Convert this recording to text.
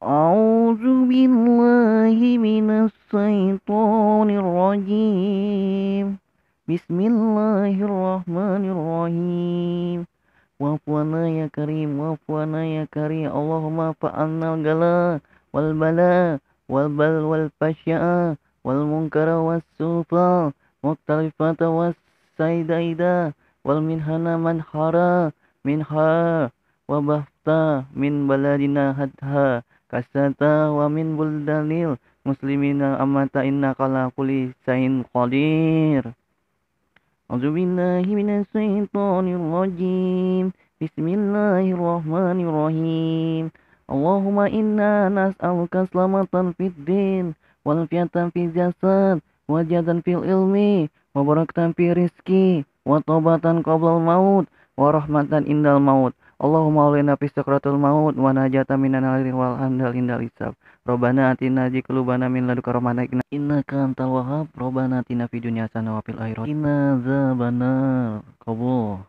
أعوذ بالله من الشيطان الرجيم بسم الله الرحمن الرحيم وفوانا يا كريم وفوانا يا كريم اللهم فعلنا الجلاء والبلاء والبل والفشاء والمنكر والسوء والطرفة والسيدة والمنهن من حرى منها وبهتا من بلدنا هدها kasata wa min buldanil muslimina amata inna kala kuli shay'in qadir A'udzu minas minasy rajim Bismillahirrahmanirrahim Allahumma inna nas'aluka selamatan fid din wal fiatan fi jasad wa jadan fil ilmi wa barakatan fi rizki wa taubatan qoblal maut wa rahmatan indal maut Allahumma ulina fistakratul maut wa najata minan alirin wal andal indal isab. Robana atina jikulubana min laduka romana ikna. Inna kantal wahab. Robana atina fidunya sana wafil akhirat. Inna zabanar. Kabul.